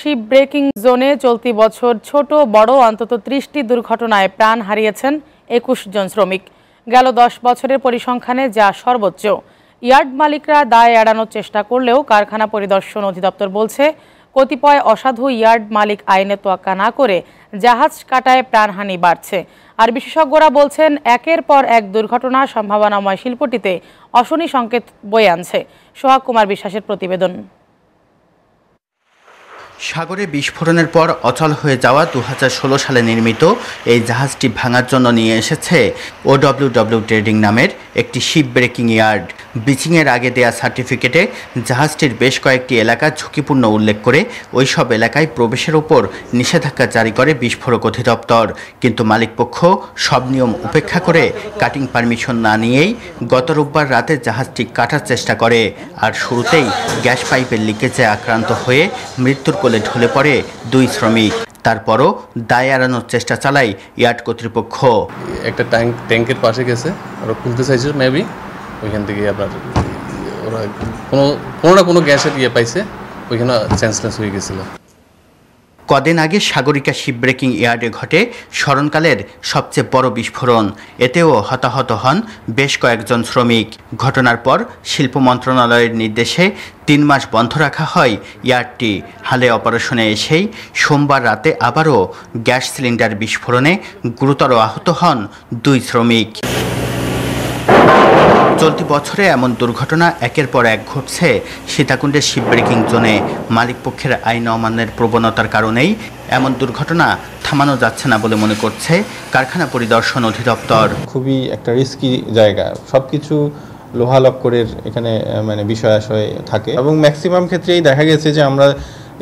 ship breaking জোনে চলতি বছর ছোট বড় অন্তত ত্রিশটি দুর্ঘটনায় প্রাণ হারিয়েছেন একুশ জন শ্রমিক গেল দশ বছরের পরিসংখ্যানে যা সর্বোচ্চ ইয়ার্ড মালিকরা দায় এড়ানোর চেষ্টা করলেও কারখানা পরিদর্শন অধিদপ্তর বলছে কতিপয় অসাধু ইয়ার্ড মালিক আইনে তোয়াক্কা না করে জাহাজ কাটায় প্রাণহানি বাড়ছে আর বিশেষজ্ঞরা বলছেন একের পর এক দুর্ঘটনা সম্ভাবনাময় শিল্পটিতে অশনি সংকেত বয়ে আনছে সোহাগ কুমার বিশ্বাসের প্রতিবেদন সাগরে বিস্ফোরণের পর অচল হয়ে যাওয়া দু সালে নির্মিত এই জাহাজটি ভাঙার জন্য নিয়ে এসেছে ওডব্লিউডব্লিউ ট্রেডিং নামের একটি শিপ ব্রেকিং ইয়ার্ড ব্লিচিংয়ের আগে দেয়া সার্টিফিকেটে জাহাজটির বেশ কয়েকটি এলাকা ঝুঁকিপূর্ণ উল্লেখ করে ওই সব এলাকায় প্রবেশের ওপর নিষেধাজ্ঞা জারি করে বিস্ফোরক অধিদপ্তর কিন্তু মালিকপক্ষ সব নিয়ম উপেক্ষা করে কাটিং পারমিশন না নিয়েই গত রোববার রাতে জাহাজটি কাটার চেষ্টা করে আর শুরুতেই গ্যাস পাইপের লিকেজে আক্রান্ত হয়ে মৃত্যুর কোলে ঢলে পড়ে দুই শ্রমিক তারপরও দায় এড়ানোর চেষ্টা চালায় ইয়ার্ড কর্তৃপক্ষ একটা ট্যাঙ্ক ট্যাঙ্কের পাশে গেছে ওরা খুলতে চাইছে মেবি ওইখান থেকে আপনার ওরা কোনো কোনো না কোনো গ্যাসের ইয়ে পাইছে ওইখানে চ্যান্সলেস হয়ে গেছিলো কদিন আগে সাগরিকা শিপব্রেকিং ইয়ার্ডে ঘটে স্মরণকালের সবচেয়ে বড় বিস্ফোরণ এতেও হতাহত হন বেশ কয়েকজন শ্রমিক ঘটনার পর শিল্প মন্ত্রণালয়ের নির্দেশে তিন মাস বন্ধ রাখা হয় ইয়ার্ডটি হালে অপারেশনে এসেই সোমবার রাতে আবারও গ্যাস সিলিন্ডার বিস্ফোরণে গুরুতর আহত হন দুই শ্রমিক চলতি বছরে এমন দুর্ঘটনা একের পর এক ঘটছে সীতাকুণ্ডের শিবব্রেকিং জোনে মালিকপক্ষের আইন অমান্যের প্রবণতার কারণেই এমন দুর্ঘটনা থামানো যাচ্ছে না বলে মনে করছে কারখানা পরিদর্শন অধিদপ্তর খুবই একটা রিস্কি জায়গা সব কিছু লোহা লক্করের এখানে মানে বিষয় আশয় থাকে এবং ম্যাক্সিমাম ক্ষেত্রেই দেখা গেছে যে আমরা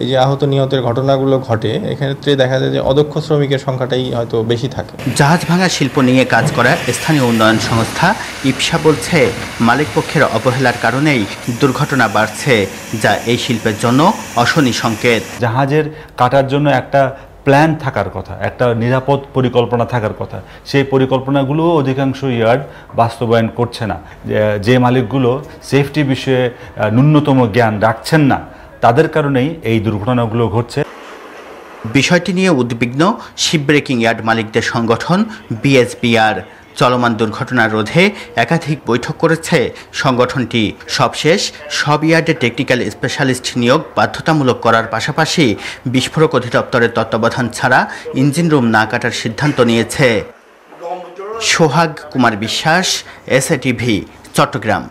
এই যে আহত নিহতের ঘটনাগুলো ঘটে এক্ষেত্রে দেখা যায় যে অদক্ষ শ্রমিকের সংখ্যাটাই হয়তো বেশি থাকে জাহাজ ভাঙা শিল্প নিয়ে কাজ করা স্থানীয় উন্নয়ন সংস্থা ইপসা বলছে মালিকপক্ষের অবহেলার কারণেই দুর্ঘটনা বাড়ছে যা এই শিল্পের জন্য অশনি সংকেত জাহাজের কাটার জন্য একটা প্ল্যান থাকার কথা একটা নিরাপদ পরিকল্পনা থাকার কথা সেই পরিকল্পনাগুলো অধিকাংশ ইয়ার্ড বাস্তবায়ন করছে না যে মালিকগুলো সেফটি বিষয়ে ন্যূনতম জ্ঞান রাখছেন না তাদের কারণেই এই দুর্ঘটনাগুলো ঘটছে বিষয়টি নিয়ে উদ্বিগ্ন শিপ ব্রেকিং ইয়ার্ড মালিকদের সংগঠন বিএসবিআর চলমান দুর্ঘটনা রোধে একাধিক বৈঠক করেছে সংগঠনটি সবশেষ সব ইয়ার্ডে টেকনিক্যাল স্পেশালিস্ট নিয়োগ বাধ্যতামূলক করার পাশাপাশি বিস্ফোরক অধিদপ্তরের তত্ত্বাবধান ছাড়া ইঞ্জিন রুম না কাটার সিদ্ধান্ত নিয়েছে সোহাগ কুমার বিশ্বাস এস চট্টগ্রাম